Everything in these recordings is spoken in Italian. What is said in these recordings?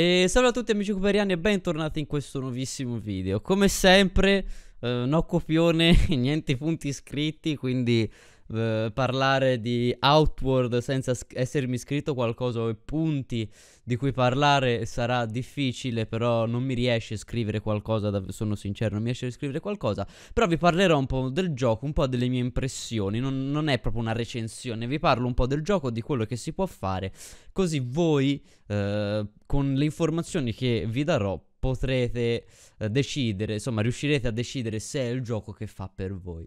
E salve a tutti amici cuberiani e bentornati in questo nuovissimo video Come sempre, eh, no copione, niente punti iscritti, quindi parlare di Outward senza sc- essermi scritto qualcosa o punti di cui parlare sarà difficile, però non mi riesce a scrivere qualcosa, da- sono sincero, non mi riesce a scrivere qualcosa, però vi parlerò un po' del gioco, un po' delle mie impressioni, non, non è proprio una recensione, vi parlo un po' del gioco, di quello che si può fare, così voi eh, con le informazioni che vi darò potrete eh, decidere, insomma riuscirete a decidere se è il gioco che fa per voi.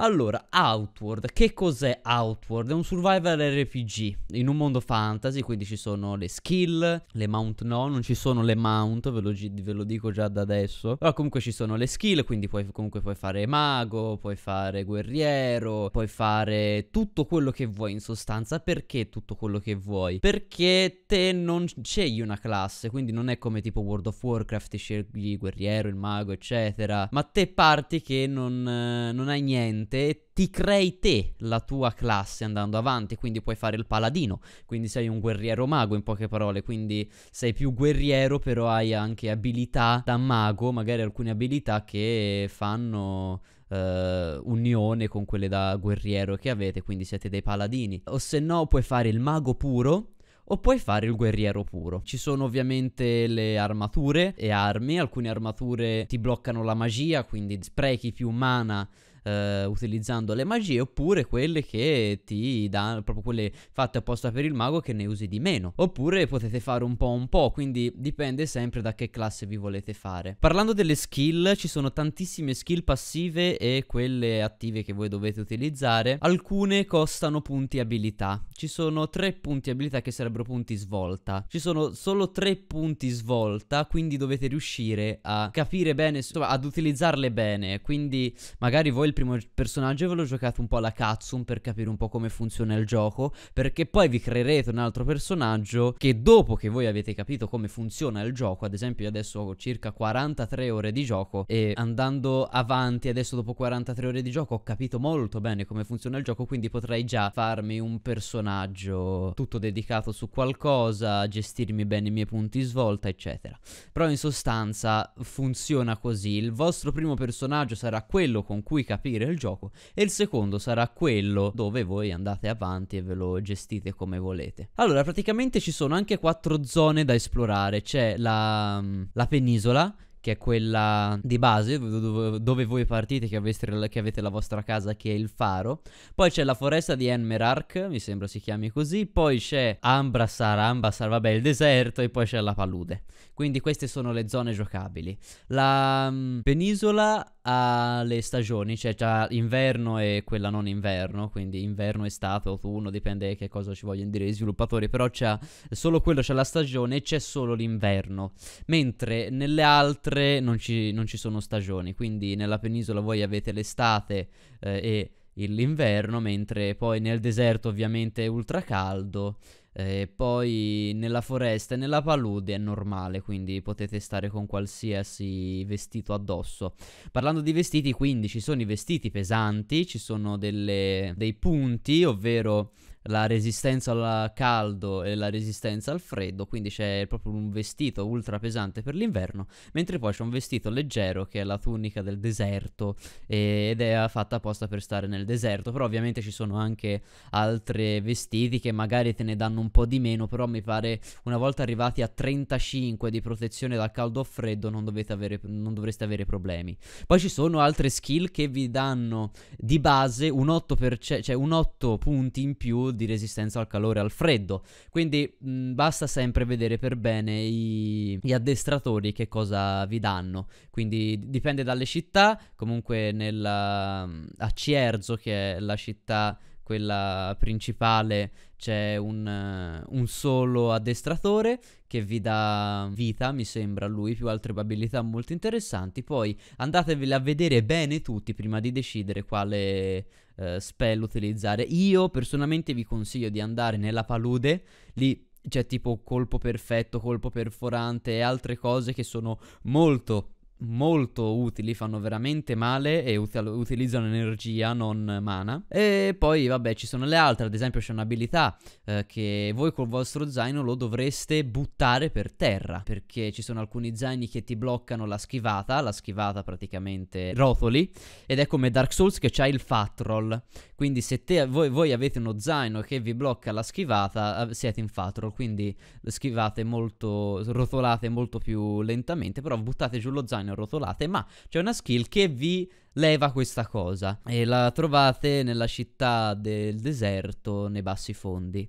Allora, Outward, che cos'è Outward? È un survival RPG in un mondo fantasy, quindi ci sono le skill, le mount no, non ci sono le mount, ve lo, ve lo dico già da adesso, però comunque ci sono le skill, quindi puoi, comunque puoi fare mago, puoi fare guerriero, puoi fare tutto quello che vuoi in sostanza, perché tutto quello che vuoi? Perché te non scegli una classe, quindi non è come tipo World of Warcraft, scegli il guerriero, il mago, eccetera, ma te parti che non, eh, non hai niente praticamente ti crei te la tua classe andando avanti, quindi puoi fare il paladino, quindi sei un guerriero mago in poche parole, quindi sei più guerriero però hai anche abilità da mago, magari alcune abilità che fanno... Uh, unione con quelle da guerriero che avete, quindi siete dei paladini. O se no puoi fare il mago puro, o puoi fare il guerriero puro. Ci sono ovviamente le armature e armi, alcune armature ti bloccano la magia, quindi sprechi più mana eh, utilizzando le magie oppure quelle che ti danno proprio quelle fatte apposta per il mago che ne usi di meno oppure potete fare un po' un po' quindi dipende sempre da che classe vi volete fare parlando delle skill ci sono tantissime skill passive e quelle attive che voi dovete utilizzare alcune costano punti abilità ci sono tre punti abilità che sarebbero punti svolta ci sono solo tre punti svolta quindi dovete riuscire a capire bene insomma, ad utilizzarle bene quindi magari voi il primo personaggio ve l'ho giocato un po' alla Katsum per capire un po' come funziona il gioco, perché poi vi creerete un altro personaggio che dopo che voi avete capito come funziona il gioco, ad esempio io adesso ho circa 43 ore di gioco e andando avanti adesso dopo 43 ore di gioco ho capito molto bene come funziona il gioco, quindi potrei già farmi un personaggio tutto dedicato su qualcosa, gestirmi bene i miei punti svolta, eccetera. Però in sostanza funziona così, il vostro primo personaggio sarà quello con cui capite capire il gioco e il secondo sarà quello dove voi andate avanti e ve lo gestite come volete. Allora, praticamente ci sono anche quattro zone da esplorare. C'è la, mm, la penisola, che è quella di base dove, voi partite, che avete, che avete, la vostra casa, che è il faro. Poi c'è la foresta di Enmerark, mi sembra si chiami così. Poi c'è Ambrasar, Ambrasar, vabbè, il deserto. E poi c'è la palude. Quindi queste sono le zone giocabili. La mm, penisola ha le stagioni, cioè già inverno e quella non inverno, quindi inverno, estate, autunno, dipende che cosa ci vogliono dire i sviluppatori, però c'è solo quello, c'è la stagione e c'è solo l'inverno, mentre nelle altre non ci, non ci, sono stagioni, quindi nella penisola voi avete l'estate eh, e l'inverno, mentre poi nel deserto ovviamente è ultra caldo e eh, poi nella foresta e nella palude è normale, quindi potete stare con qualsiasi vestito addosso. Parlando di vestiti, quindi ci sono i vestiti pesanti, ci sono delle, dei punti, ovvero la resistenza al caldo e la resistenza al freddo, quindi c'è proprio un vestito ultra pesante per l'inverno, mentre poi c'è un vestito leggero che è la tunica del deserto e, ed è fatta apposta per stare nel deserto, però ovviamente ci sono anche altri vestiti che magari te ne danno un po' di meno, però mi pare una volta arrivati a 35 di protezione dal caldo o freddo non, avere, non dovreste avere problemi. Poi ci sono altre skill che vi danno di base un 8%, cioè un 8 punti in più di resistenza al calore e al freddo. Quindi mh, mm, basta sempre vedere per bene i, gli addestratori che cosa vi danno. Quindi dipende dalle città, comunque nella, mm, a Cierzo che è la città quella principale c'è un, eh, un, solo addestratore che vi dà vita, mi sembra lui, più altre abilità molto interessanti. Poi andatevele a vedere bene tutti prima di decidere quale eh, spell utilizzare. Io personalmente vi consiglio di andare nella palude, lì c'è tipo colpo perfetto, colpo perforante e altre cose che sono molto molto utili, fanno veramente male e ut- utilizzano energia, non mana. E poi, vabbè, ci sono le altre, ad esempio c'è un'abilità eh, che voi col vostro zaino lo dovreste buttare per terra, perché ci sono alcuni zaini che ti bloccano la schivata, la schivata praticamente rotoli, ed è come Dark Souls che c'ha il fat roll. Quindi se te, voi, voi, avete uno zaino che vi blocca la schivata, siete in fat roll, quindi schivate molto, rotolate molto più lentamente, però buttate giù lo zaino strane o rotolate, ma c'è una skill che vi leva questa cosa e la trovate nella città del deserto nei bassi fondi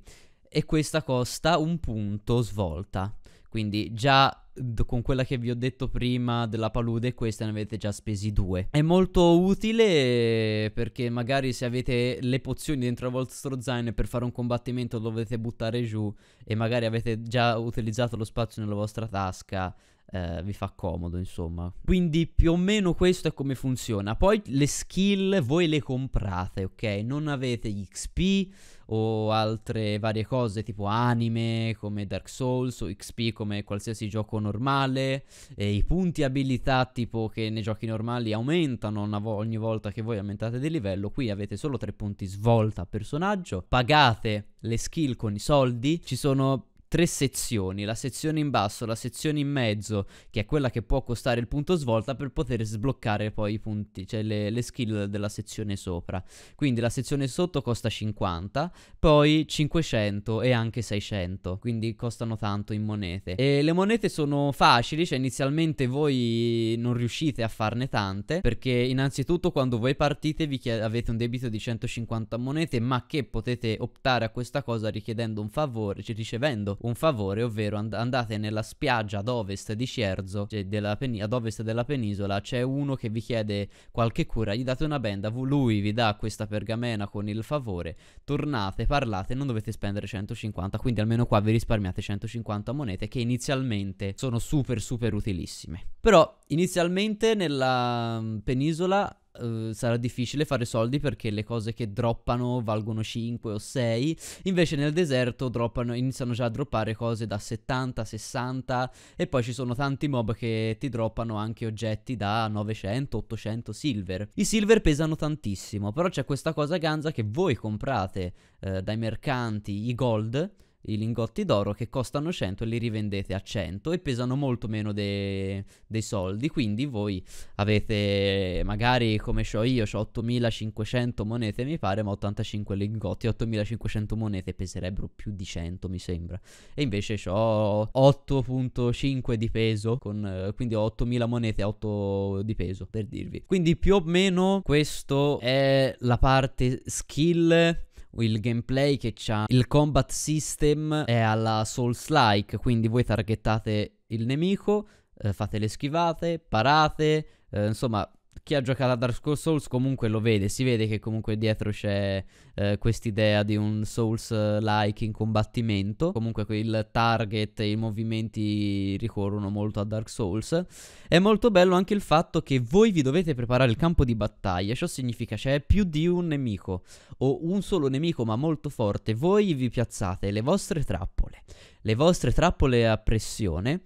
e questa costa un punto svolta. Quindi già con quella che vi ho detto prima della palude, questa ne avete già spesi due. È molto utile eh, perché magari se avete le pozioni dentro il vostro zaino e per fare un combattimento dovete buttare giù e magari avete già utilizzato lo spazio nella vostra tasca, eh, vi fa comodo, insomma. Quindi più o meno questo è come funziona. Poi le skill voi le comprate, ok? Non avete gli XP o altre varie cose tipo anime come Dark Souls o XP come qualsiasi gioco normale. E I punti abilità tipo che nei giochi normali aumentano vo- ogni volta che voi aumentate di livello. Qui avete solo tre punti svolta personaggio. Pagate le skill con i soldi. Ci sono tre sezioni, la sezione in basso, la sezione in mezzo, che è quella che può costare il punto svolta per poter sbloccare poi i punti, cioè le, le skill della sezione sopra. Quindi la sezione sotto costa 50, poi 500 e anche 600, quindi costano tanto in monete. E le monete sono facili, cioè inizialmente voi non riuscite a farne tante, perché innanzitutto quando voi partite vi chied- avete un debito di 150 monete, ma che potete optare a questa cosa richiedendo un favore, cioè ricevendo un favore, ovvero and- andate nella spiaggia ad ovest di Scherzo, cioè pen- ad ovest della penisola, c'è uno che vi chiede qualche cura, gli date una benda, lui vi dà questa pergamena con il favore, tornate, parlate, non dovete spendere 150, quindi almeno qua vi risparmiate 150 monete che inizialmente sono super super utilissime. Però inizialmente nella penisola eh, sarà difficile fare soldi perché le cose che droppano valgono 5 o 6, invece nel deserto droppano, iniziano già a droppare cose da 70, 60 e poi ci sono tanti mob che ti droppano anche oggetti da 900, 800 silver. I silver pesano tantissimo, però c'è questa cosa ganza che voi comprate uh, dai mercanti i gold i lingotti d'oro che costano 100 e li rivendete a 100 e pesano molto meno de dei soldi. Quindi voi avete magari come ho io, ho 8500 monete mi pare, ma 85 lingotti, 8500 monete peserebbero più di 100 mi sembra. E invece ho 8.5 di peso, con, quindi ho 8000 monete, 8 di peso per dirvi. Quindi più o meno questo è la parte skill il gameplay che ha il combat system è alla Souls-like, quindi voi targettate il nemico, eh, fate le schivate, parate, eh, insomma chi ha giocato a Dark Souls comunque lo vede, si vede che comunque dietro c'è eh, quest'idea di un Souls-like eh, in combattimento, comunque il target e i movimenti ricorrono molto a Dark Souls. È molto bello anche il fatto che voi vi dovete preparare il campo di battaglia, ciò significa c'è più di un nemico, o un solo nemico ma molto forte, voi vi piazzate le vostre trappole, le vostre trappole a pressione,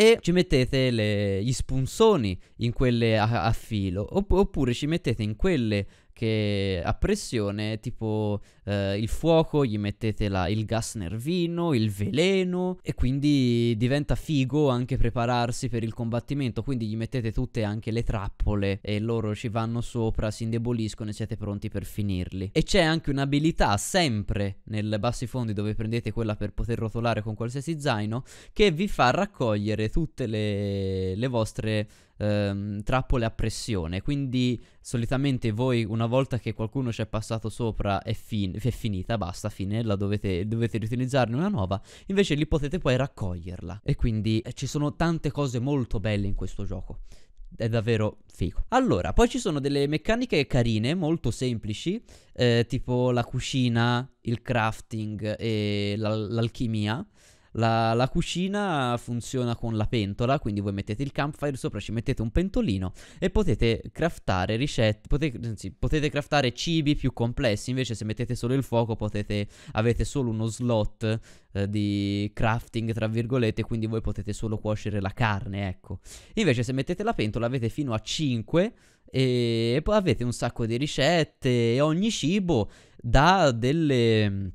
e ci mettete le, gli spunzoni in quelle a, a filo opp- oppure ci mettete in quelle che a pressione tipo eh, il fuoco, gli mettete la, il gas nervino, il veleno e quindi diventa figo anche prepararsi per il combattimento, quindi gli mettete tutte anche le trappole e loro ci vanno sopra, si indeboliscono e siete pronti per finirli. E c'è anche un'abilità sempre nel bassi fondi dove prendete quella per poter rotolare con qualsiasi zaino che vi fa raccogliere tutte le, le vostre ehm, trappole a pressione quindi solitamente voi una volta che qualcuno ci è passato sopra è fin- è finita, basta, fine, la dovete, dovete riutilizzarne una nuova, invece lì potete poi raccoglierla. E quindi eh, ci sono tante cose molto belle in questo gioco è davvero figo. Allora, poi ci sono delle meccaniche carine, molto semplici, eh, tipo la cucina, il crafting e l'al- l'alchimia. La, la, cucina funziona con la pentola, quindi voi mettete il campfire sopra, ci mettete un pentolino e potete craftare ricette, potete, anzi, potete craftare cibi più complessi, invece se mettete solo il fuoco potete, avete solo uno slot eh, di crafting, tra virgolette, quindi voi potete solo cuocere la carne, ecco. Invece se mettete la pentola avete fino a 5 e poi avete un sacco di ricette e ogni cibo dà delle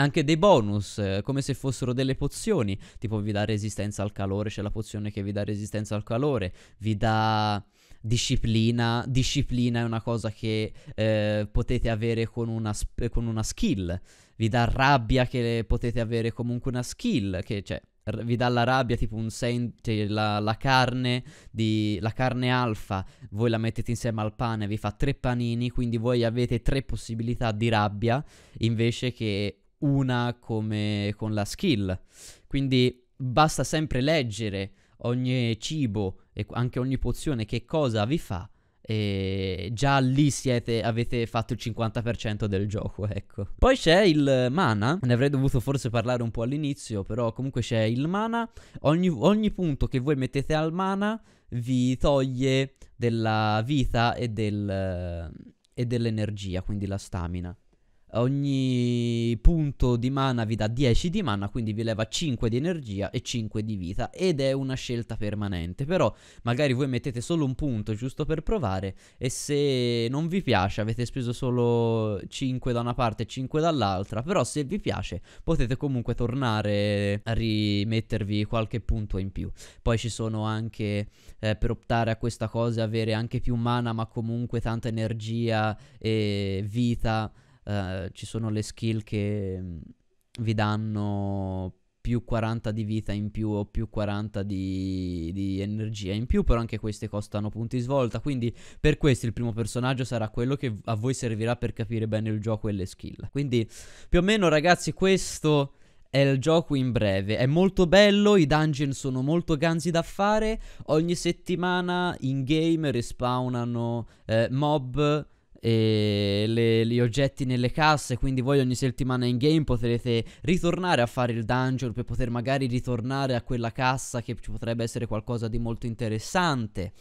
anche dei bonus, eh, come se fossero delle pozioni, tipo vi dà resistenza al calore, c'è la pozione che vi dà resistenza al calore, vi dà disciplina, disciplina è una cosa che eh, potete avere con una, sp- con una, skill, vi dà rabbia che potete avere comunque una skill, che cioè r- vi dà la rabbia tipo un sen- la, la, carne di la carne alfa, voi la mettete insieme al pane, vi fa tre panini, quindi voi avete tre possibilità di rabbia invece che una come con la skill. Quindi basta sempre leggere ogni cibo e anche ogni pozione che cosa vi fa e già lì siete, avete fatto il 50% del gioco, ecco. Poi c'è il mana, ne avrei dovuto forse parlare un po' all'inizio, però comunque c'è il mana, ogni, ogni punto che voi mettete al mana vi toglie della vita e, del, e dell'energia, quindi la stamina. Ogni punto di mana vi dà 10 di mana, quindi vi leva 5 di energia e 5 di vita ed è una scelta permanente. Però magari voi mettete solo un punto giusto per provare e se non vi piace avete speso solo 5 da una parte e 5 dall'altra, però se vi piace potete comunque tornare a rimettervi qualche punto in più. Poi ci sono anche eh, per optare a questa cosa avere anche più mana ma comunque tanta energia e vita eh, ci sono le skill che mm, vi danno più 40 di vita in più o più 40 di, di, energia in più, però anche queste costano punti svolta, quindi per questo il primo personaggio sarà quello che a voi servirà per capire bene il gioco e le skill. Quindi più o meno ragazzi questo è il gioco in breve. È molto bello, i dungeon sono molto ganzi da fare. Ogni settimana in game respawnano eh, mob le, gli oggetti nelle casse, quindi voi ogni settimana in game potrete ritornare a fare il dungeon per poter magari ritornare a quella cassa che ci potrebbe essere qualcosa di molto interessante.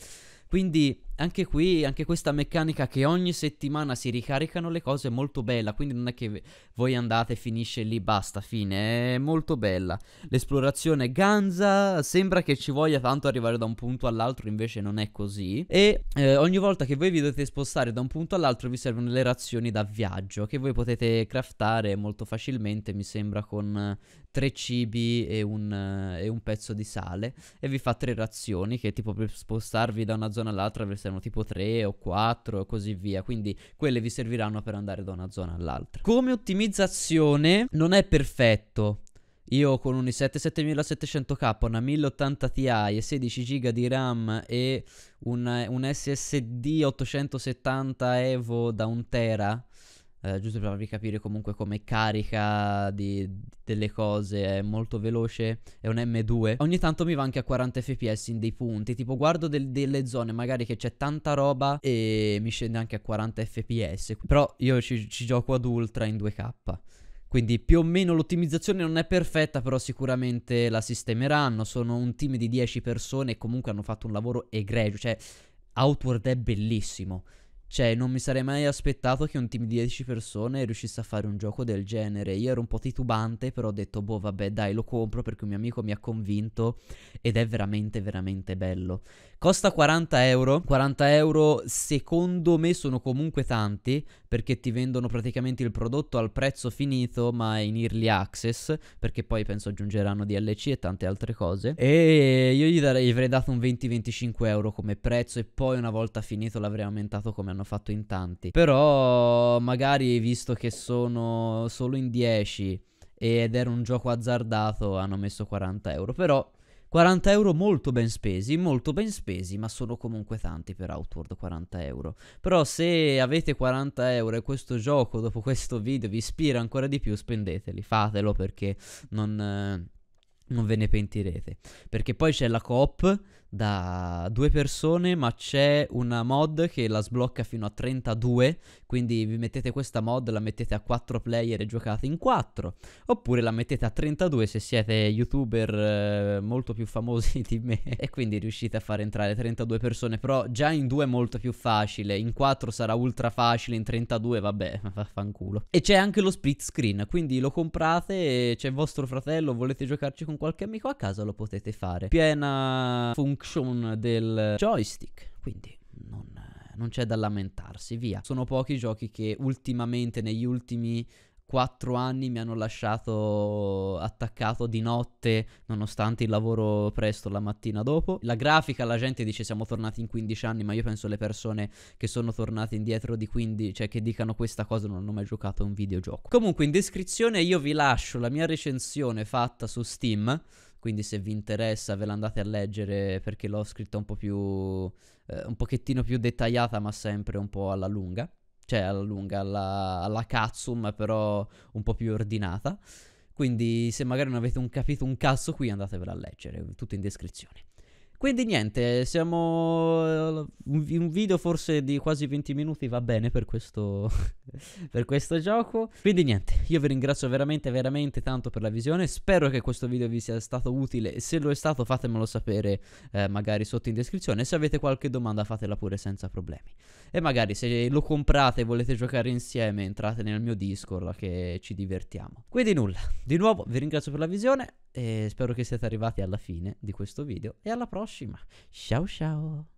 Quindi anche qui, anche questa meccanica che ogni settimana si ricaricano le cose è molto bella, quindi non è che voi andate e finisce lì, basta, fine, è molto bella. L'esplorazione ganza, sembra che ci voglia tanto arrivare da un punto all'altro, invece non è così. E eh, ogni volta che voi vi dovete spostare da un punto all'altro vi servono le razioni da viaggio, che voi potete craftare molto facilmente, mi sembra, con eh, tre cibi e un, eh, e un pezzo di sale. E vi fa tre razioni che tipo per spostarvi da una zona all'altra... Avete erano tipo 3 o 4 e così via, quindi quelle vi serviranno per andare da una zona all'altra. Come ottimizzazione non è perfetto, io con un i7 7700K, una 1080 Ti e 16 GB di RAM e un, un SSD 870 Evo da 1 Tera eh, giusto per farvi capire comunque come carica di, delle cose, è molto veloce, è un M2. Ogni tanto mi va anche a 40 fps in dei punti, tipo guardo del, delle zone magari che c'è tanta roba e mi scende anche a 40 fps, però io ci, ci gioco ad ultra in 2K. Quindi più o meno l'ottimizzazione non è perfetta, però sicuramente la sistemeranno. Sono un team di 10 persone e comunque hanno fatto un lavoro egregio. Cioè, Outward è bellissimo. Cioè, non mi sarei mai aspettato che un team di 10 persone riuscisse a fare un gioco del genere. Io ero un po' titubante, però ho detto, boh, vabbè, dai, lo compro perché un mio amico mi ha convinto ed è veramente, veramente bello. Costa 40 euro. 40 euro secondo me sono comunque tanti perché ti vendono praticamente il prodotto al prezzo finito ma in early access perché poi penso aggiungeranno DLC e tante altre cose. E io gli, darei, gli avrei dato un 20-25 euro come prezzo e poi una volta finito l'avrei aumentato come hanno fatto in tanti. Però magari visto che sono solo in 10 ed era un gioco azzardato hanno messo 40 euro. Però 40 euro molto ben spesi, molto ben spesi, ma sono comunque tanti per Outward 40 euro. Però se avete 40 euro e questo gioco dopo questo video vi ispira ancora di più, spendeteli, fatelo perché non... Eh, non ve ne pentirete. Perché poi c'è la coop da due persone, ma c'è una mod che la sblocca fino a 32, quindi vi mettete questa mod, la mettete a 4 player e giocate in 4, oppure la mettete a 32 se siete youtuber eh, molto più famosi di me e quindi riuscite a far entrare 32 persone, però già in 2 è molto più facile, in 4 sarà ultra facile, in 32 vabbè, vaffanculo. E c'è anche lo split screen, quindi lo comprate, c'è vostro fratello, volete giocarci con qualche amico a casa lo potete fare. Piena funzione action del joystick, quindi non, non c'è da lamentarsi, via. Sono pochi i giochi che ultimamente, negli ultimi 4 anni mi hanno lasciato attaccato di notte nonostante il lavoro presto la mattina dopo. La grafica, la gente dice siamo tornati in 15 anni, ma io penso le persone che sono tornate indietro di 15, cioè che dicano questa cosa non hanno mai giocato a un videogioco. Comunque in descrizione io vi lascio la mia recensione fatta su Steam quindi se vi interessa ve l'andate a leggere perché l'ho scritta un po' più eh, un pochettino più dettagliata ma sempre un po' alla lunga, cioè alla lunga alla, alla Katsum però un po' più ordinata. Quindi se magari non avete un capito un cazzo qui andatevela a leggere, tutto in descrizione. Quindi niente, siamo un video forse di quasi 20 minuti va bene per questo per questo gioco. Quindi niente, io vi ringrazio veramente veramente tanto per la visione. Spero che questo video vi sia stato utile se lo è stato fatemelo sapere eh, magari sotto in descrizione. Se avete qualche domanda fatela pure senza problemi. E magari se lo comprate e volete giocare insieme, entrate nel mio Discord che ci divertiamo. Quindi nulla, di nuovo vi ringrazio per la visione e spero che siate arrivati alla fine di questo video e alla prossima. Ciao ciao!